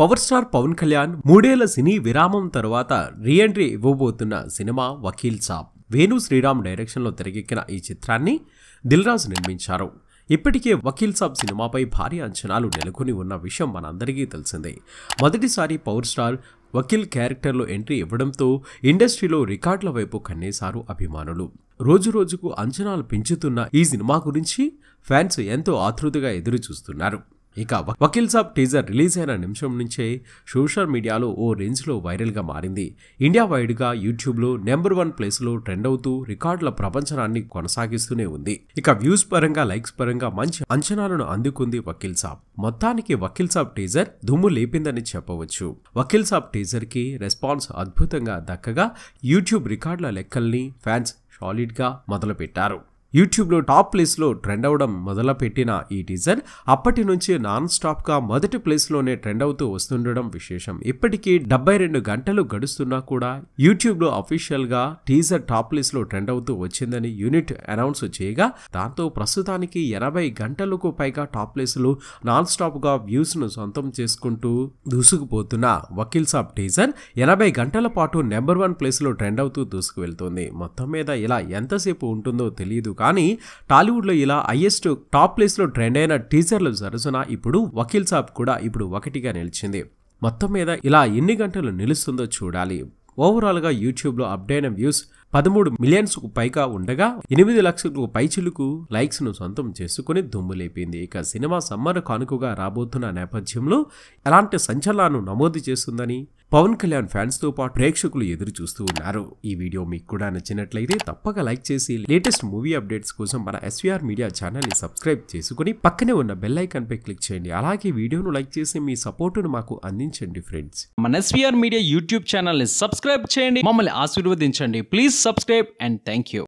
Power star Pawan Kalyan మూడేళ్ల cine విరామం తర్వాత రీఎంట్రీ ఇవ్వబోతున్న సినిమా వకీల్ సాబ్ వేణు శ్రీరామ్ డైరెక్షన్లో తెరకెక్కిన ఈ చిత్రాన్ని దిల్రాజ్ నిర్మించారు ఇప్పటికే వకీల్ సాబ్ సినిమాపై భారీ అంచనాలు నెలకొని ఉన్న విషయం మనందరికీ తెలిసిందే మొదటిసారి పవర్ స్టార్ వకీల్ క్యారెక్టర్లో ఎంట్రీ ఇవ్వడంతో ఇండస్ట్రీలో రికార్డుల వైపు కన్నేశారు అభిమానులు రోజు రోజుకు అంచనాలు పెంచుతున్న ఈ సినిమా గురించి ఫ్యాన్స్ ఎంతో ఆతృతగా ఎదురు చూస్తున్నారు ఇక వకీల్ సాబ్ టీజర్ రిలీజ్ అయిన నిమిషం నుంచే సోషల్ మీడియాలో ఓ రేంజ్లో వైరల్గా మారింది ఇండియా వైడ్గా యూట్యూబ్లో నెంబర్ వన్ ప్లేస్లో ట్రెండ్ అవుతూ రికార్డుల ప్రపంచనాన్ని కొనసాగిస్తూనే ఉంది ఇక వ్యూస్ పరంగా లైక్స్ పరంగా మంచి అంచనాలను అందుకుంది వకీల్ సాబ్ మొత్తానికి వకీల్ సాబ్ టీజర్ దుమ్ము లేపిందని చెప్పవచ్చు వకీల్ సాబ్ టీజర్కి రెస్పాన్స్ అద్భుతంగా దక్కగా యూట్యూబ్ రికార్డుల లెక్కల్ని ఫ్యాన్స్ సాలిడ్గా మొదలుపెట్టారు యూట్యూబ్లో టాప్ ప్లేస్లో ట్రెండ్ అవడం మొదలుపెట్టిన ఈ టీజర్ అప్పటి నుంచి నాన్ స్టాప్గా మొదటి ప్లేస్లోనే ట్రెండ్ అవుతూ వస్తుండడం విశేషం ఇప్పటికీ డెబ్బై రెండు గంటలు గడుస్తున్నా కూడా యూట్యూబ్లో అఫీషియల్గా టీజర్ టాప్ ప్లేస్లో ట్రెండ్ అవుతూ వచ్చిందని యూనిట్ అనౌన్స్ చేయగా దాంతో ప్రస్తుతానికి ఎనభై గంటలకు పైగా టాప్ ప్లేస్లు నాన్ స్టాప్గా వ్యూస్ను సొంతం చేసుకుంటూ దూసుకుపోతున్న వకీల్ సాబ్ టీజర్ ఎనభై గంటల పాటు నెంబర్ వన్ ప్లేస్లో ట్రెండ్ అవుతూ దూసుకు వెళ్తుంది మొత్తం మీద ఇలా ఎంతసేపు ఉంటుందో తెలియదు కానీ టాలీవుడ్లో ఇలా హైయెస్ట్ టాప్ ప్లేస్లో ట్రెండ్ అయిన టీజర్ల సరసన ఇప్పుడు వకీల్ సాబ్ కూడా ఇప్పుడు ఒకటిగా నిలిచింది మొత్తం మీద ఇలా ఎన్ని గంటలు నిలుస్తుందో చూడాలి ఓవరాల్గా యూట్యూబ్లో అప్డైన వ్యూస్ పదమూడు మిలియన్స్కు పైగా ఉండగా ఎనిమిది లక్షలకు పై లైక్స్ లైక్స్ను సొంతం చేసుకుని దుమ్ము ఇక సినిమా సమ్మర్ కానుకగా రాబోతున్న నేపథ్యంలో ఎలాంటి సంచలనాలను నమోదు చేస్తుందని పవన్ కళ్యాణ్ ఫ్యాన్స్తో పాటు ప్రేక్షకులు ఎదురు చూస్తూ ఉన్నారు ఈ వీడియో మీకు కూడా నచ్చినట్లయితే తప్పక లైక్ చేసి లేటెస్ట్ మూవీ అప్డేట్స్ కోసం మన ఎస్వీఆర్ మీడియా ఛానల్ని సబ్స్క్రైబ్ చేసుకుని పక్కనే ఉన్న బెల్ పై క్లిక్ చేయండి అలాగే వీడియోను లైక్ చేసి మీ సపోర్టును మాకు అందించండి ఫ్రెండ్స్ మన ఎస్వీఆర్ మీడియా యూట్యూబ్ ఛానల్ని సబ్స్క్రైబ్ చేయండి మమ్మల్ని ఆశీర్వదించండి please subscribe and thank you.